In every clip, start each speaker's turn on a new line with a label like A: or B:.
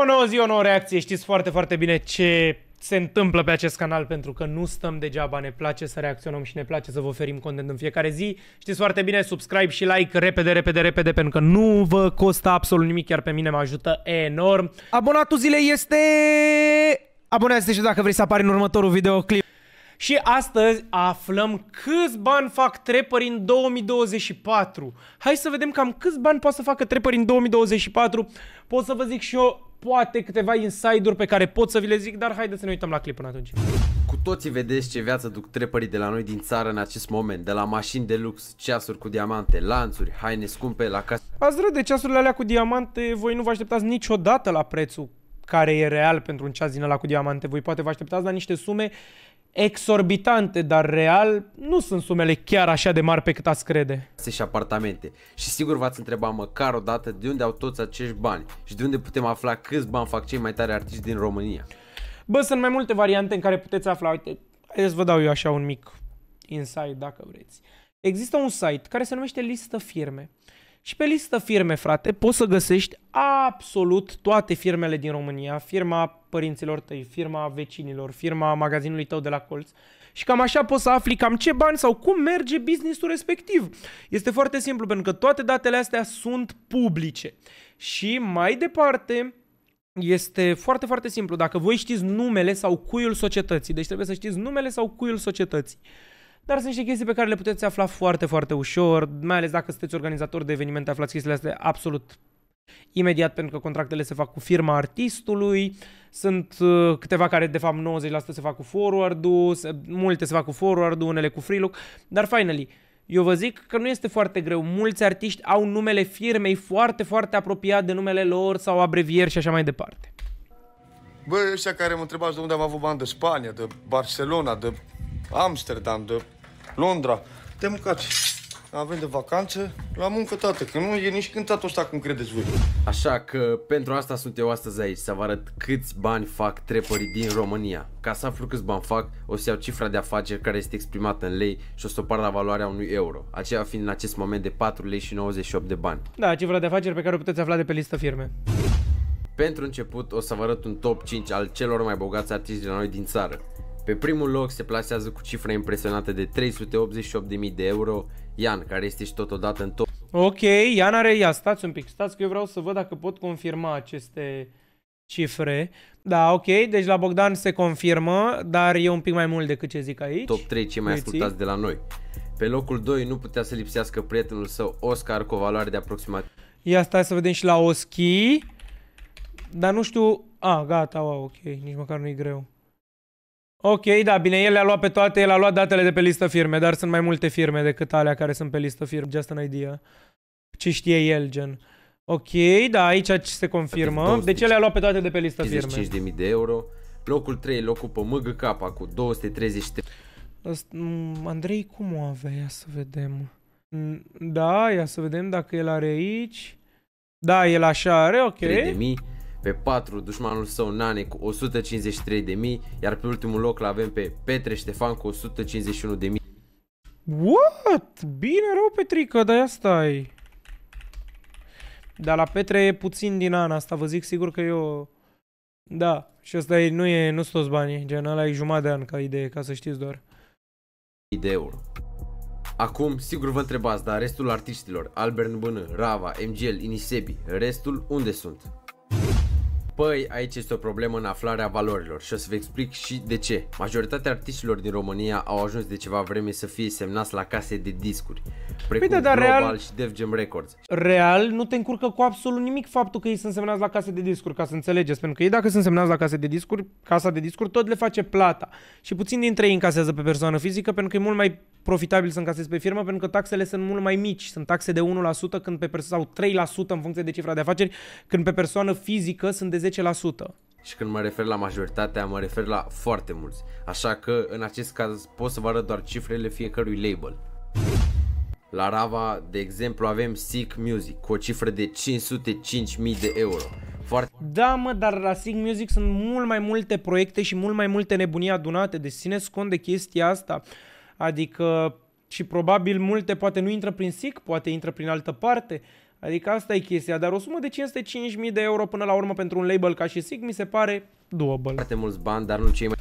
A: O nouă zi, o nouă reacție. Știți foarte, foarte bine ce se întâmplă pe acest canal pentru că nu stăm degeaba, ne place să reacționăm și ne place să vă oferim content în fiecare zi. Știți foarte bine, subscribe și like repede, repede, repede pentru că nu vă costă absolut nimic, chiar pe mine mă ajută enorm. Abonatul zilei este... Abonează-te și dacă vrei să apari în următorul videoclip. Și astăzi aflăm câți bani fac trepări în 2024. Hai să vedem cam câți bani poate să facă trepări în 2024. Pot să vă zic și eu poate câteva insider pe care pot să vi le zic, dar haideți să ne uităm la clip până atunci.
B: Cu toții vedeți ce viață duc trepării de la noi din țară în acest moment, de la mașini de lux, ceasuri cu diamante, lanțuri, haine scumpe, la casă.
A: Ați râde, ceasurile alea cu diamante, voi nu vă așteptați niciodată la prețul care e real pentru un ceas din ăla cu diamante. Voi poate vă așteptați la niște sume exorbitante, dar real nu sunt sumele chiar așa de mari pe cât ați crede.
B: Și apartamente. Și sigur v-ați întrebat măcar o dată de unde au toți acești bani și de unde putem afla câți bani fac cei mai tari artiști din România.
A: Bă, sunt mai multe variante în care puteți afla. Uite, să vă dau eu așa un mic insight dacă vreți. Există un site care se numește Listă Firme și pe listă firme, frate, poți să găsești absolut toate firmele din România, firma părinților tăi, firma vecinilor, firma magazinului tău de la colț. Și cam așa poți să afli cam ce bani sau cum merge businessul respectiv. Este foarte simplu, pentru că toate datele astea sunt publice. Și mai departe, este foarte, foarte simplu. Dacă voi știți numele sau cuiul societății, deci trebuie să știți numele sau cuiul societății. Dar sunt și chestii pe care le puteți afla foarte, foarte ușor, mai ales dacă sunteți organizator de evenimente, aflați chestiile astea absolut imediat pentru că contractele se fac cu firma artistului, sunt uh, câteva care de fapt 90% se fac cu forward-ul, se, multe se fac cu forward-ul, unele cu free look, dar finally, eu vă zic că nu este foarte greu. Mulți artiști au numele firmei foarte, foarte apropiat de numele lor sau abrevieri și așa mai
B: departe. Băi, ăștia care mă întrebați de unde am avut bani, de Spania, de Barcelona, de Amsterdam, de Londra. Te-am Avem de vacanță, la muncă, tată, că nu e nici cântatul ăsta cum credeți voi. Așa că pentru asta sunt eu astăzi aici, să vă arăt câți bani fac trepării din România. Ca să aflu câți bani fac, o să iau cifra de afaceri care este exprimată în lei și o să o par la valoarea unui euro, aceea fiind în acest moment de 4 lei și 98 de bani.
A: Da, cifra de afaceri pe care o puteți afla de pe listă firme.
B: Pentru început o să vă arăt un top 5 al celor mai bogați artiști de la noi din țară. Pe primul loc se plasează cu cifra impresionată de 388.000 de euro Ian, care este și totodată în top.
A: Ok, Ian are ea, stați un pic, stați că eu vreau să văd dacă pot confirma aceste cifre. Da, ok, deci la Bogdan se confirmă, dar e un pic mai mult decât ce zic aici. Top 3 cei mai Uiți. ascultați
B: de la noi. Pe locul 2 nu putea să lipsească prietenul său Oscar cu o valoare de aproximativ.
A: Ia stai să vedem și la Oski, Dar nu știu... A, gata, wow, ok, nici măcar nu-i greu. Ok, da, bine, el le-a luat pe toate, el a luat datele de pe listă firme, dar sunt mai multe firme decât alea care sunt pe listă firme, just an idea. Ce știe el, gen. Ok, da, aici se confirmă. Deci el le-a luat pe toate de pe listă firme.
B: 55.000 de euro. Locul 3 pe mâgă capa cu 233.
A: Asta, Andrei, cum o avea? Ia să vedem. Da, ia să vedem dacă el are aici. Da, el așa are, ok. 3.000.
B: Pe 4 dușmanul său Nane cu 153.000, iar pe ultimul loc l-avem pe Petre Ștefan cu 151.000.
A: What? Bine rău, Petrică, dar asta e. Dar la Petre e puțin din an asta, vă zic sigur că eu... Da, și asta e, nu e, nu sunt toți banii, gen ăla e jumătate de an ca idee, ca să știți
B: doar. Ideul. Acum, sigur vă întrebați, dar restul artiștilor, Albert Bână, Rava, MGL, Inisebi, restul unde sunt? Păi, aici este o problemă în aflarea valorilor și o să vă explic și de ce. Majoritatea artiștilor din România au ajuns de ceva vreme să fie semnați la case de discuri, precum păi, da, dar Global real, și Def Jam Records.
A: Real nu te încurcă cu absolut nimic faptul că ei sunt semnați la case de discuri, ca să înțelegeți, pentru că ei dacă sunt semnați la case de discuri, casa de discuri tot le face plata. Și puțin dintre ei încasează pe persoană fizică, pentru că e mult mai profitabil să încasezi pe firmă pentru că taxele sunt mult mai mici, sunt taxe de 1% când pe persoană sau 3% în funcție de cifra de afaceri, când pe persoană fizică sunt de 10%.
B: Și când mă refer la majoritatea, mă refer la foarte mulți. Așa că, în acest caz, pot să vă arăt doar cifrele fiecărui label. La Rava, de exemplu, avem Sick Music cu o cifră de 505.000 de euro. Foarte... Da, mă,
A: dar la Sick Music sunt mult mai multe proiecte și mult mai multe nebunii adunate, deci țineți cont de chestia asta. Adică și probabil multe poate nu intră prin SIC, poate intră prin altă parte, Adică asta e chestia, dar o sumă de 505.000 de euro până la urmă pentru un label ca
B: și SIG mi se pare doable. Foarte mulți bani, dar nu cei mai,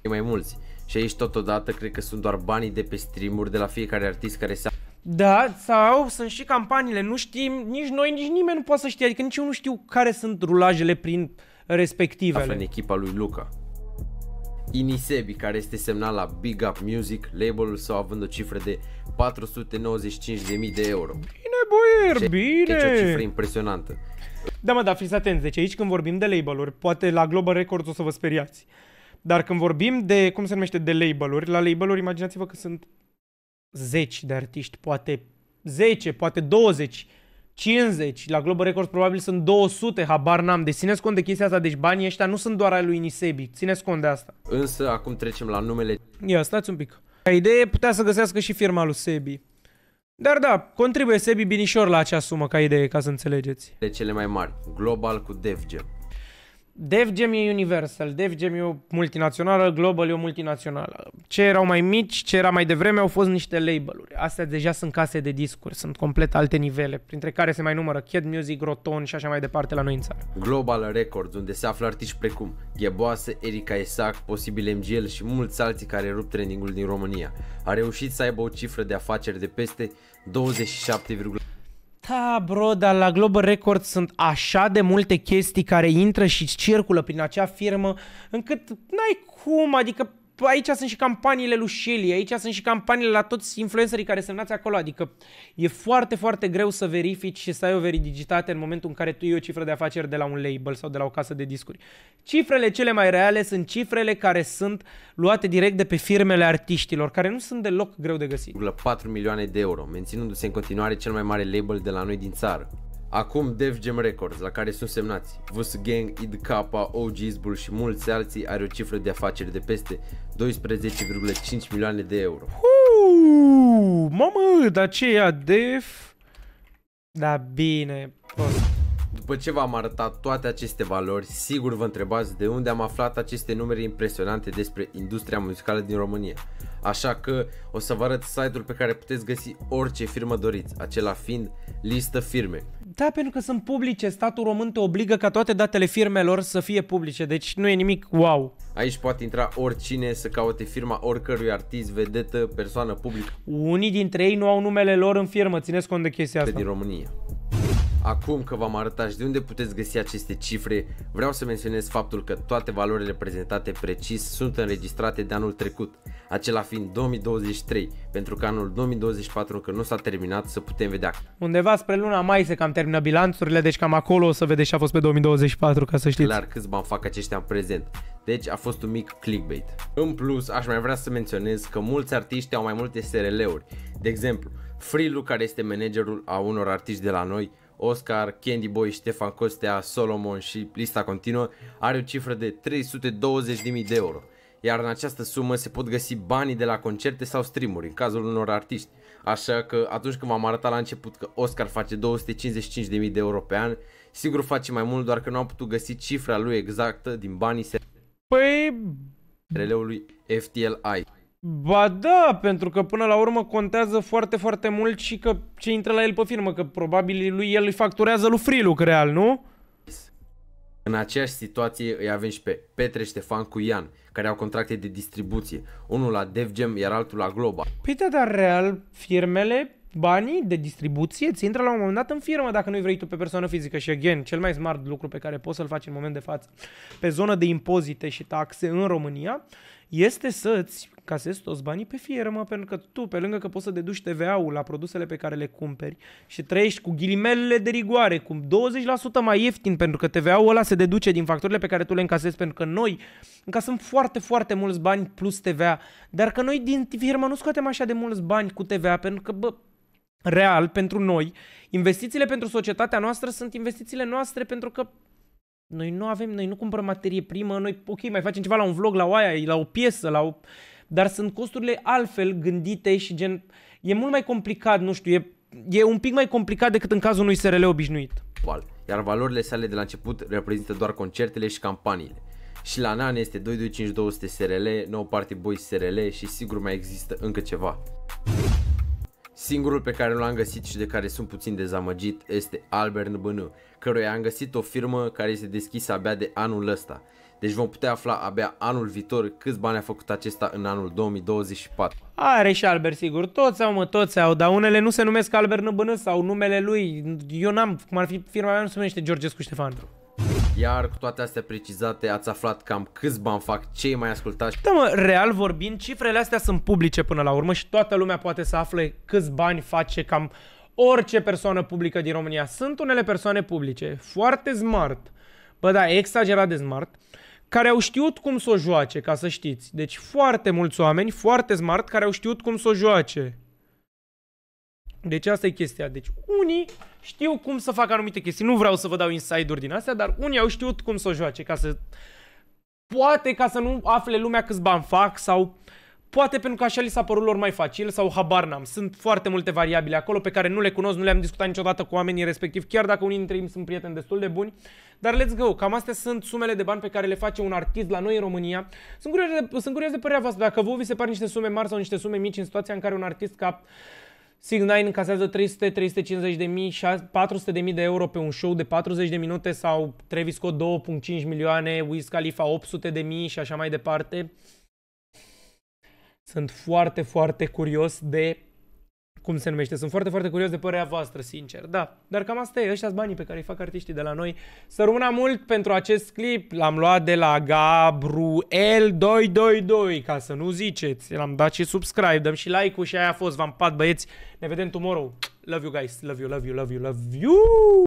B: cei mai mulți. Și aici totodată cred că sunt doar banii de pe streamuri de la fiecare artist care se
A: da, sau sunt și campaniile, nu știm, nici noi, nici nimeni nu poate să știe, adică nici eu nu știu care sunt rulajele prin respectivele. Află în
B: echipa lui Luca. Inisebi, care este semnat la Big Up Music, labelul său având o cifră de 495.000 de euro
A: boier, bine! Ce o cifră
B: impresionantă. Da, mă, dar fiți atenți, deci aici când vorbim de
A: label poate la Global Records o să vă speriați. Dar când vorbim de, cum se numește, de label la label imaginați-vă că sunt zeci de artiști, poate 10, poate 20, 50, la Global Records probabil sunt 200, habar n-am. Deci țineți cont de chestia asta, deci banii ăștia nu sunt doar ai lui Nisebi, țineți cont de asta.
B: Însă acum trecem la numele...
A: Ia, stați un pic. Ca idee putea să găsească și firma lui Sebi. Dar da, contribuie Sebi Binișor la acea sumă ca idee, ca să înțelegeți.
B: De cele mai mari, Global cu DevGem.
A: DevGem e universal, DevGem e o multinațională, Global e o multinațională. Ce erau mai mici, ce era mai devreme, au fost niște labeluri. uri Astea deja sunt case de discuri, sunt complet alte nivele, printre care se mai numără Kid Music, Roton și așa mai departe la noi în țară.
B: Global Records, unde se află artiști precum Gheboasă, Erika Isaac, Posibil MGL și mulți alții care rup trendingul din România, a reușit să aibă o cifră de afaceri de peste 27,
A: da, bro, dar la Global Records sunt așa de multe chestii care intră și circulă prin acea firmă, încât n-ai cum, adică Păi aici sunt și campaniile lui Shelly, aici sunt și campaniile la toți influencerii care semnați acolo, adică e foarte, foarte greu să verifici și să ai o veridicitate în momentul în care tu iei o cifră de afaceri de la un label sau de la o casă de discuri. Cifrele cele mai reale sunt cifrele care sunt luate direct de pe firmele
B: artiștilor, care nu sunt deloc greu de găsit. 4 milioane de euro, menținându-se în continuare cel mai mare label de la noi din țară. Acum Def Jam Records, la care sunt semnați Vus Gang, Id Kappa, OG Isbul și mulți alții are o cifră de afaceri de peste 12,5 milioane de euro.
A: Uuuu,
B: mamă, dar ce e Def? Da, bine. Post. După ce v-am arătat toate aceste valori, sigur vă întrebați de unde am aflat aceste numere impresionante despre industria muzicală din România. Așa că o să vă arăt site-ul pe care puteți găsi orice firmă doriți, acela fiind listă firme da, pentru că sunt publice. Statul român te obligă ca toate datele firmelor să fie publice, deci nu e nimic wow. Aici poate intra oricine să caute firma oricărui artist, vedetă, persoană publică. Unii dintre ei nu au numele lor în firmă, țineți cont de chestia asta. Din România. Acum că v-am arătat și de unde puteți găsi aceste cifre, vreau să menționez faptul că toate valorile prezentate precis sunt înregistrate de anul trecut, acela fiind 2023, pentru că anul 2024 încă nu s-a terminat să putem vedea.
A: Undeva spre luna mai se cam termină bilanțurile, deci cam acolo o să vedeți ce a fost pe 2024, ca să știți. Clar
B: câți bani fac aceștia în prezent. Deci a fost un mic clickbait. În plus, aș mai vrea să menționez că mulți artiști au mai multe SRL-uri. De exemplu, Frilu, care este managerul a unor artiști de la noi, Oscar, Candy Boy, Ștefan Costea, Solomon și lista continuă, are o cifră de 320.000 de euro. Iar în această sumă se pot găsi banii de la concerte sau streamuri, în cazul unor artiști. Așa că atunci când v-am arătat la început că Oscar face 255.000 de euro pe an, sigur face mai mult, doar că nu am putut găsi cifra lui exactă din banii se... Păi... Releului FTLI.
A: Ba da, pentru că până la urmă contează foarte, foarte mult și că ce intră la el pe firmă, că probabil lui el îi facturează lui Freelook real, nu?
B: În aceeași situație îi avem și pe Petre Ștefan cu Ian, care au contracte de distribuție, unul la DevGem iar altul la Globa.
A: Păi da, dar real, firmele, banii de distribuție ți intră la un moment dat în firmă dacă nu-i vrei tu pe persoană fizică și again, cel mai smart lucru pe care poți să-l faci în moment de față pe zonă de impozite și taxe în România este să-ți casezi toți banii pe fieră, mă, pentru că tu, pe lângă că poți să deduci TVA-ul la produsele pe care le cumperi și trăiești cu ghilimelele de rigoare, cu 20% mai ieftin, pentru că TVA-ul ăla se deduce din factorile pe care tu le încasezi, pentru că noi încasăm foarte, foarte mulți bani plus TVA, dar că noi din firmă nu scoatem așa de mulți bani cu TVA, pentru că, bă, real, pentru noi, investițiile pentru societatea noastră sunt investițiile noastre pentru că noi nu avem, noi nu cumpărăm materie primă, noi, ok, mai facem ceva la un vlog, la oaia, la o piesă, la o... Dar sunt costurile altfel gândite și gen... E mult mai complicat, nu știu, e, e un pic mai complicat decât în cazul unui SRL obișnuit.
B: Iar valorile sale de la început reprezintă doar concertele și campaniile. Și la NAN este 225200 SRL, 9 Party Boys SRL și sigur mai există încă ceva. Singurul pe care l-am găsit și de care sunt puțin dezamăgit este Albert BN, căruia am găsit o firmă care este deschisă abia de anul ăsta. Deci vom putea afla abia anul viitor câți bani a făcut acesta în anul 2024.
A: Are și Albert, sigur. Toți au, mă, toți au, dar unele nu se numesc Albert Năbână sau numele lui. Eu n-am, cum ar fi firma mea, nu se numește Georgescu Ștefan.
B: Iar cu toate astea precizate ați aflat cam câți bani fac cei mai ascultați.
A: Da mă, real vorbind, cifrele astea sunt publice până la urmă și toată lumea poate să afle câți bani face cam orice persoană publică din România. Sunt unele persoane publice foarte smart, bă da, exagerat de smart, care au știut cum să o joace, ca să știți. Deci foarte mulți oameni, foarte smart, care au știut cum să o joace. Deci asta e chestia. Deci unii știu cum să facă anumite chestii. Nu vreau să vă dau inside-uri din astea, dar unii au știut cum să o joace ca să... Poate ca să nu afle lumea câți bani fac sau poate pentru că așa li s-a părut lor mai facil sau habar n-am. Sunt foarte multe variabile acolo pe care nu le cunosc, nu le-am discutat niciodată cu oamenii respectiv, chiar dacă unii dintre ei sunt prieteni destul de buni. Dar let's go, cam astea sunt sumele de bani pe care le face un artist la noi în România. Sunt curios de, sunt curios de părerea voastră, dacă vă vi se par niște sume mari sau niște sume mici în situația în care un artist ca Sig9 încasează 300, 350 de mii, 400 de mii de euro pe un show de 40 de minute sau Travis Scott 2.5 milioane, Wiz Khalifa 800 de mii și așa mai departe. Sunt foarte, foarte curios de cum se numește. Sunt foarte, foarte curios de părerea voastră, sincer. Da, dar cam asta e, ăștia banii pe care îi fac artiștii de la noi. Să rămână mult pentru acest clip. L-am luat de la Gabriel222, ca să nu ziceți. L-am dat și subscribe, dăm și like-ul și aia a fost. V-am pat, băieți. Ne vedem tomorrow. Love you guys, love you, love you, love you, love you.